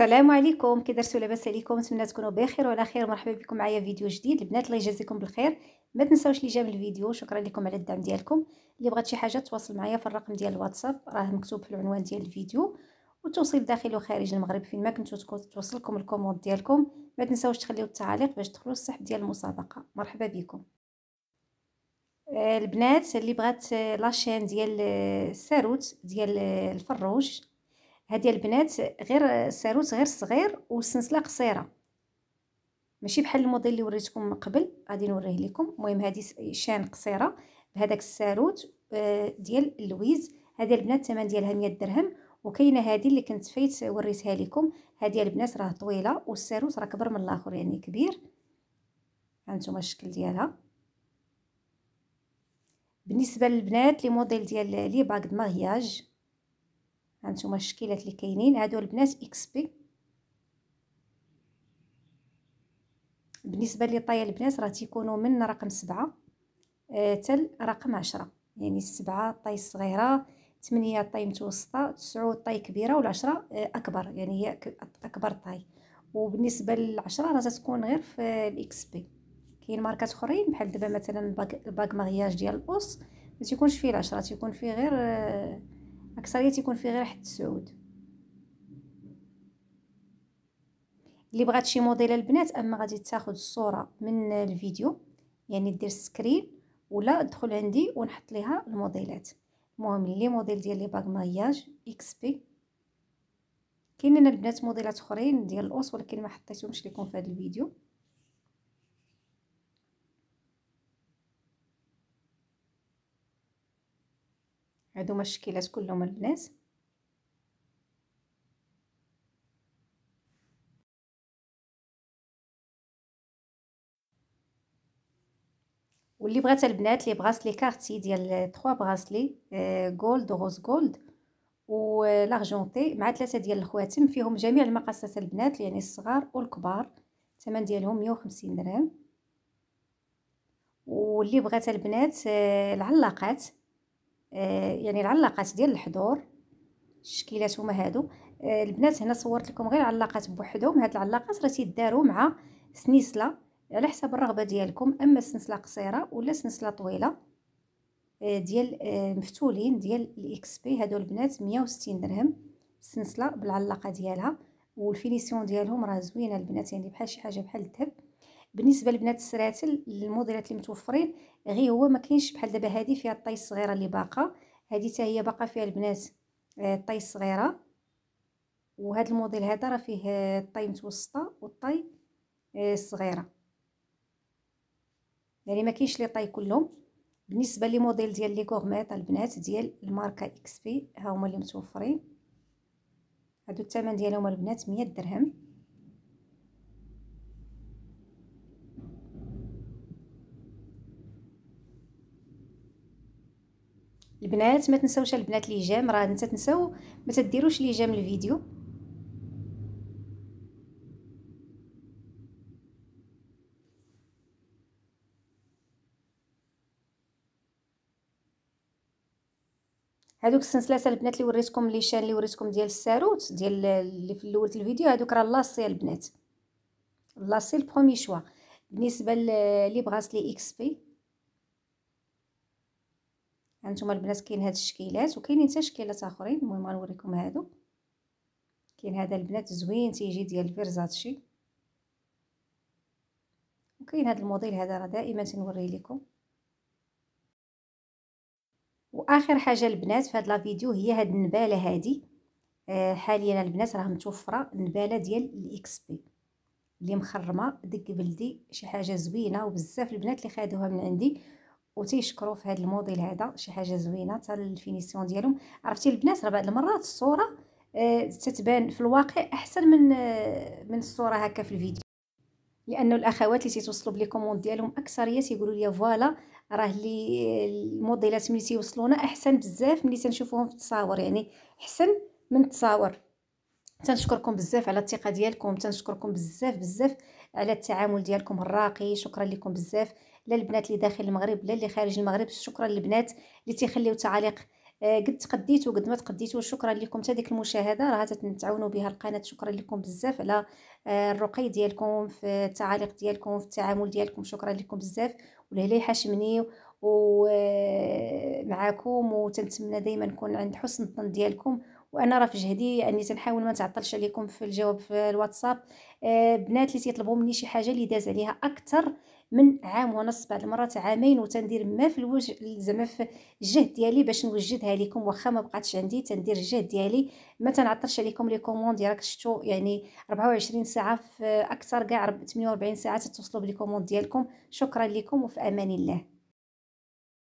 السلام عليكم كي درتو لاباس عليكم نتمنى تكونوا بخير وعلى خير مرحبا بكم معايا فيديو جديد البنات الله يجازيكم بالخير ما تنساوش لي جاب الفيديو شكرا لكم على الدعم ديالكم اللي بغات شي حاجه تواصل معايا في الرقم ديال الواتساب راه مكتوب في العنوان ديال الفيديو والتوصيل داخل وخارج المغرب فين ما كنتو توصلكم الكوموند ديالكم ما تنساوش تخليو التعليق باش تدخلوا السحب ديال المسابقه مرحبا بكم آه، البنات اللي بغات آه، لاشين ديال آه، الساروت ديال الفروج هادي البنات غير الساروت غير صغير وسنسلة قصيره ماشي بحال الموديل اللي وريتكم من قبل غادي نوريه لكم المهم هادي شان قصيره بهذاك الساروت آه، ديال اللويز هذه البنات الثمن ديالها 100 درهم وكاينه هذه اللي كنت فايت وريتها لكم هذه البنات راه طويله والساروت راه كبر من الاخر يعني كبير هانتوما الشكل ديالها بالنسبه للبنات لي موديل ديال لي باك دماغياج هانتوما الشكيلات اللي كاينين هادو البنات اكس بي بالنسبه لي البنات راه تيكونوا من رقم سبعة حتى آه رقم عشرة يعني السبعة طاي صغيره ثمانية طاي متوسطه تسعو طاي كبيره والعشرة آه اكبر يعني هي اكبر طاي وبالنسبه للعشرة راه تكون غير في الاكس بي كاين ماركات اخرين بحال دابا مثلا الباك مغياج ديال الاوس ما تيكونش فيه العشرة تيكون فيه غير آه أكثرية يكون فيه غير حد السعود اللي بغات شي موديل البنات اما غادي تاخذ الصوره من الفيديو يعني دير سكرين ولا ادخل عندي ونحط ليها الموديلات المهم لي موديل ديال لي باغ مارياج اكس بي كاينين البنات موديلات اخرين ديال الاوس ولكن ما حطيتهمش لكم في هذا الفيديو هادو الشكيلات كلهم البنات واللي بغات البنات لي براسلي كارتي ديال 3 براسلي جولد روز جولد ولارجونتي مع ثلاثه ديال الخواتم فيهم جميع المقاسات البنات يعني الصغار والكبار الثمن ديالهم 150 درهم واللي بغات البنات آه، العلاقات آه، يعني العلاقات ديال الحضور الشكيلات هما هادو آه، البنات هنا صورت لكم غير علاقات بوحدهم هاد العلاقات راه تيداروا مع سنيسله على حسب الرغبه ديالكم اما سنسله قصيره ولا سنسله طويله آه، ديال مفتولين ديال الاكس بي هادو البنات 160 درهم السنسله بالعلاقه ديالها والفينيسيون ديالهم راه زوينه البنات يعني بحال شي حاجه بحال الذهب بالنسبه لبنات السراتل الموديلات اللي متوفرين غير هو ما كاينش بحال دابا هذه فيها الطي الصغيره اللي باقه هذه حتى هي باقه فيها البنات آه، الطي الصغيره وهذا الموديل هذا راه فيه آه، الطي متوسطه والطي الصغيره آه، يعني ما كاينش لي طاي كلهم بالنسبه لموديل ديال لي غورميط البنات ديال الماركه اكس بي ها هما اللي متوفرين هادو الثمن ديالهم البنات 100 درهم البنات ما تنساوش البنات لي جام راه انت تنساو ما تديروش لي جام الفيديو هادوك السنسلاسه البنات اللي وريتكم لي شان اللي وريتكم ديال الساروت ديال اللي في الاول الفيديو هادوك راه لاصي البنات لاصي البرومي شوا بالنسبه اللي بغات لي اكس بي هانتوما البنات كاين هاد الشكيلات وكاينين حتى شكيلات اخرين المهم غنوريكم هادو كاين هذا البنات زوين تيجي ديال فيرزاتشي وكاين هذا الموديل هذا راه دائما تنوري لكم واخر حاجه البنات في هاد لا فيديو هي هاد النباله هادي آه، حاليا البنات راه متوفره النباله ديال الاكس بي اللي مخرمه دك بلدي شي حاجه زوينه وبزاف البنات اللي خدوها من عندي وتيشكروا في هذا الموديل هذا شي حاجه زوينه حتى الفينيسيون ديالهم عرفتي البنات راه بعض المرات الصوره آه، تتبان في الواقع احسن من آه، من الصوره هكا في الفيديو لانه الاخوات اللي تيتوصلوا بلي كوموند ديالهم اكثريه تيقولوا لي فوالا راه لي الموديلات ملي تيوصلونا احسن بزاف ملي تنشوفوهم في التصاور يعني احسن من التصاور تنشكركم بزاف على الثقه ديالكم تنشكركم بزاف بزاف على التعامل ديالكم الراقي شكرا لكم بزاف لا البنات اللي داخل المغرب لا اللي خارج المغرب شكرا للبنات اللي تيخليو تعاليق آه، قد تقديتو قد ما تقديتو شكرا لكم حتى ديك المشاهده راه تتعاونوا بها القناه شكرا لكم بزاف على آه، الرقي ديالكم في التعاليق ديالكم في التعامل ديالكم شكرا لكم بزاف ولهلا حاشمني ومعاكم آه، وتنتمنى دائما نكون عند حسن الظن ديالكم وانا راه في جهدي اني تنحاول ما تعطلش عليكم في الجواب في الواتساب آه بنات اللي تيطلبوا مني شي حاجه اللي داز عليها اكثر من عام ونص بعد المرات عامين وتندير ما في الوجه زعما في الجهد ديالي باش نوجدها لكم واخا ما بقاتش عندي تندير الجهد ديالي ما تنعطلش عليكم لي كوموند راك شفتوا يعني 24 ساعه في اكثر كاع 48 ساعه تتوصلوا بالكوموند ديالكم شكرا لكم وفي امان الله